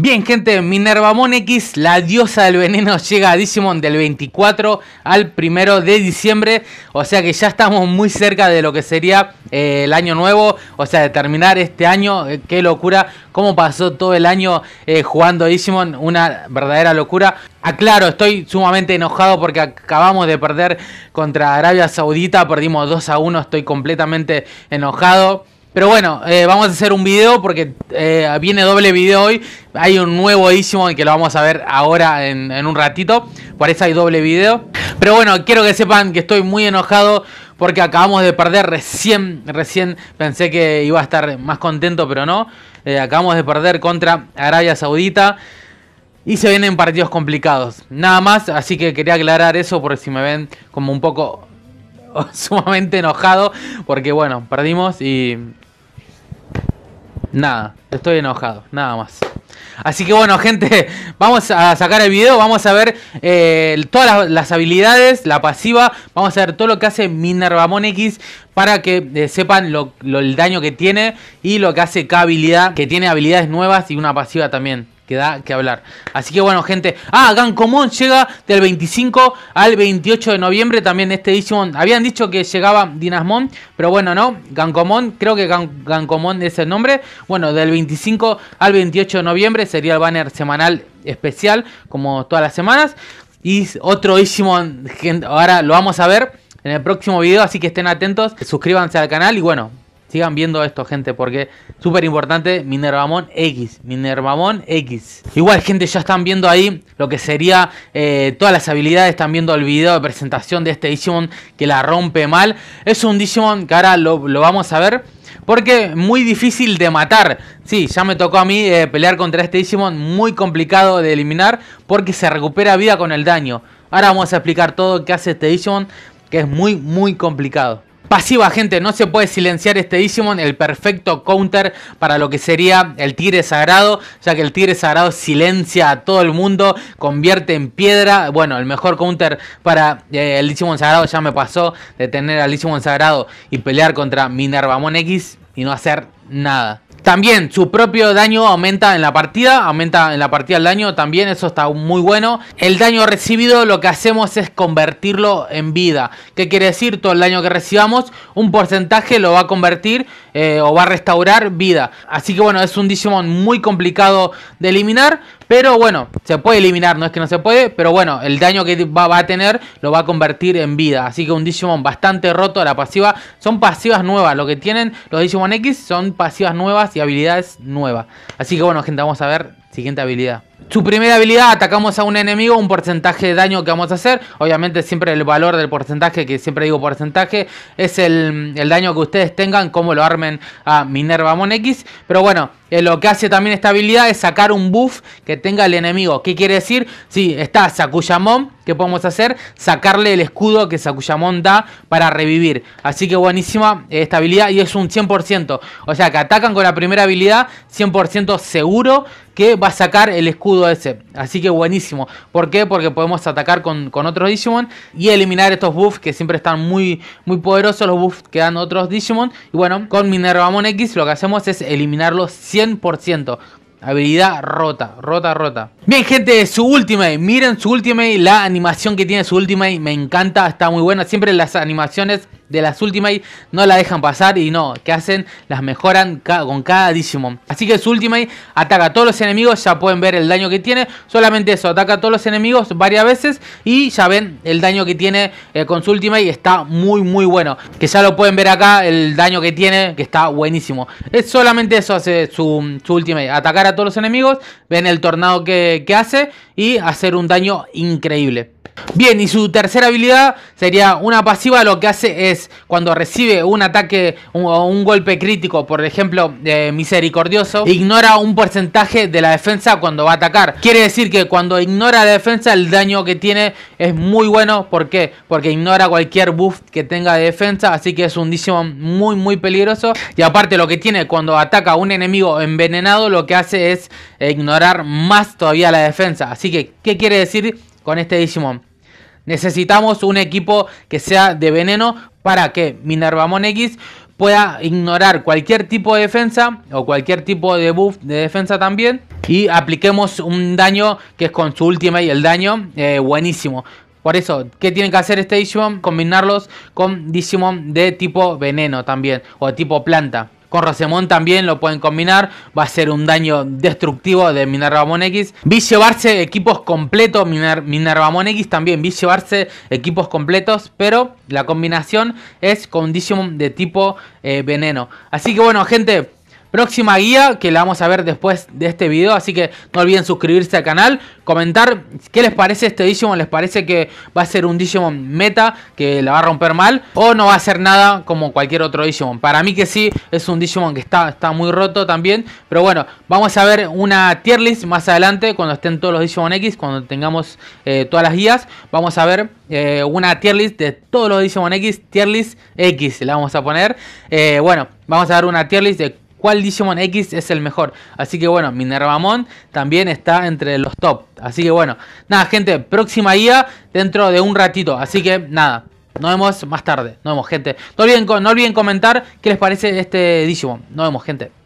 Bien, gente, Minerva X, la diosa del veneno, llega a Digimon del 24 al 1 de diciembre. O sea que ya estamos muy cerca de lo que sería eh, el año nuevo. O sea, de terminar este año. Eh, qué locura. Cómo pasó todo el año eh, jugando a Digimon. Una verdadera locura. Aclaro, estoy sumamente enojado porque acabamos de perder contra Arabia Saudita. Perdimos 2 a 1. Estoy completamente enojado. Pero bueno, eh, vamos a hacer un video porque eh, viene doble video hoy. Hay un nuevo que lo vamos a ver ahora en, un ratito. Por eso hay doble video. Pero bueno, quiero que sepan que estoy muy enojado porque acabamos de perder recién, recién pensé que iba a estar más contento, pero no. Eh, acabamos de perder contra Arabia Saudita. Y se vienen partidos complicados. Nada más, así que quería aclarar eso por si me ven como un poco sumamente enojado. Porque bueno, perdimos y Nada, estoy enojado, nada más. Así que bueno, gente, vamos a sacar el video, vamos a ver eh, todas las, habilidades, la pasiva, vamos a ver todo lo que hace Minerva X para que eh, sepan el daño que tiene y lo que hace cada habilidad, que tiene habilidades nuevas y una pasiva también que da que hablar. Así que bueno, gente. Ah, Gancomón llega del 25 al 28 de noviembre. También este Digimon. Habían dicho que llegaba Dinasmon, pero bueno, no. Gancomón, creo que Gankomon Gancomón es el nombre. Bueno, del 25 al 28 de noviembre sería el banner semanal especial, como todas las semanas. Y otro Digimon, ahora lo vamos a ver en el próximo video, así que estén atentos, suscríbanse al canal y bueno, Sigan viendo esto, gente, porque súper importante. Minervamon X. Minervamon X. Igual, gente, ya están viendo ahí lo que sería eh, todas las habilidades. Están viendo el video de presentación de este Digimon que la rompe mal. Es un Digimon que ahora lo, vamos a ver. Porque muy difícil de matar. Sí, ya me tocó a mí eh, pelear contra este Digimon. Muy complicado de eliminar. Porque se recupera vida con el daño. Ahora vamos a explicar todo que hace este Digimon. Que es muy, muy complicado. Pasiva, gente, no se puede silenciar este Digimon, el perfecto counter para lo que sería el Tigre Sagrado, ya que el Tigre Sagrado silencia a todo el mundo, convierte en piedra. Bueno, el mejor counter para eh, el Digimon Sagrado ya me pasó de tener al Digimon Sagrado y pelear contra Minervamon X y no hacer nada. También su propio daño aumenta en la partida, aumenta en la partida el daño también, eso está muy bueno. El daño recibido lo que hacemos es convertirlo en vida. ¿Qué quiere decir? Todo el daño que recibamos, un porcentaje lo va a convertir eh, o va a restaurar vida. Así que bueno, es un Digimon muy complicado de eliminar, pero bueno, se puede eliminar, no es que no se puede, pero bueno, el daño que va, a tener lo va a convertir en vida. Así que un Digimon bastante roto la pasiva. Son pasivas nuevas, lo que tienen los Digimon X son pasivas nuevas y habilidades nuevas. Así que bueno, gente, vamos a ver siguiente habilidad su primera habilidad, atacamos a un enemigo, un porcentaje de daño que vamos a hacer. Obviamente siempre el valor del porcentaje, que siempre digo porcentaje, es el, el daño que ustedes tengan, como lo armen a Minerva Mon X. Pero bueno, eh, lo que hace también esta habilidad es sacar un buff que tenga el enemigo. ¿Qué quiere decir? Si sí, está Sakuyamon, ¿qué podemos hacer? Sacarle el escudo que Sakuyamon da para revivir. Así que buenísima eh, esta habilidad y es un 100%. O sea que atacan con la primera habilidad, 100% seguro que va a sacar el escudo ese. Así que buenísimo. ¿Por qué? Porque podemos atacar con, con otros Digimon y eliminar estos buffs que siempre están muy, muy poderosos. Los buffs que dan otros Digimon. Y bueno, con Minervamon X lo que hacemos es eliminarlos 100%. Habilidad rota, rota, rota. Bien, gente, su ultimate. Miren su ultimate, la animación que tiene su ultimate. Me encanta, está muy buena. Siempre las animaciones de las últimas no la dejan pasar y no, que hacen? Las mejoran con cada Digimon. Así que su Ultimate ataca a todos los enemigos, ya pueden ver el daño que tiene. Solamente eso, ataca a todos los enemigos varias veces y ya ven el daño que tiene eh, con su Ultimate está muy muy bueno. Que ya lo pueden ver acá, el daño que tiene, que está buenísimo. Es solamente eso hace su, su Ultimate, atacar a todos los enemigos, ven el tornado que hace y hacer un daño increíble. Bien, y su tercera habilidad sería una pasiva, lo que hace es cuando recibe un ataque o un, golpe crítico, por ejemplo, misericordioso, ignora un porcentaje de la defensa cuando va a atacar. Quiere decir que cuando ignora la defensa, el daño que tiene es muy bueno. ¿Por qué? Porque ignora cualquier buff que tenga de defensa, así que es un Digimon muy, muy peligroso. Y aparte lo que tiene cuando ataca a un enemigo envenenado, lo que hace es eh, ignorar más todavía la defensa. Así que, ¿qué quiere decir? con este Digimon. Necesitamos un equipo que sea de veneno para que Minervamon X pueda ignorar cualquier tipo de defensa o cualquier tipo de buff de defensa también. Y apliquemos un daño que es con su última y el daño eh, buenísimo. Por eso, ¿qué tiene que hacer este Digimon? Combinarlos con Digimon de tipo veneno también o tipo planta. Con Rosemont también lo pueden combinar. Va a ser un daño destructivo de Minerva X. Vi llevarse equipos completos. Minervamon Minerva Monex también vi llevarse equipos completos. Pero la combinación es con de tipo eh, veneno. Así que bueno, gente próxima guía que la vamos a ver después de este video. Así que no olviden suscribirse al canal, comentar qué les parece este Digimon. ¿Les parece que va a ser un Digimon meta que la va a romper mal? ¿O no va a ser nada como cualquier otro Digimon? Para mí que sí, es un Digimon que está, está muy roto también. Pero bueno, vamos a ver una tier list más adelante cuando estén todos los Digimon X, cuando tengamos eh, todas las guías. Vamos a ver eh, una tier list de todos los Digimon X, tier list X, la vamos a poner. Eh, bueno, vamos a ver una tier list de cuál Digimon X es el mejor. Así que bueno, Minervamon también está entre los top. Así que bueno, nada gente, próxima guía dentro de un ratito. Así que nada, nos vemos más tarde. Nos vemos gente. No olviden, no olviden comentar qué les parece este Digimon. Nos vemos gente.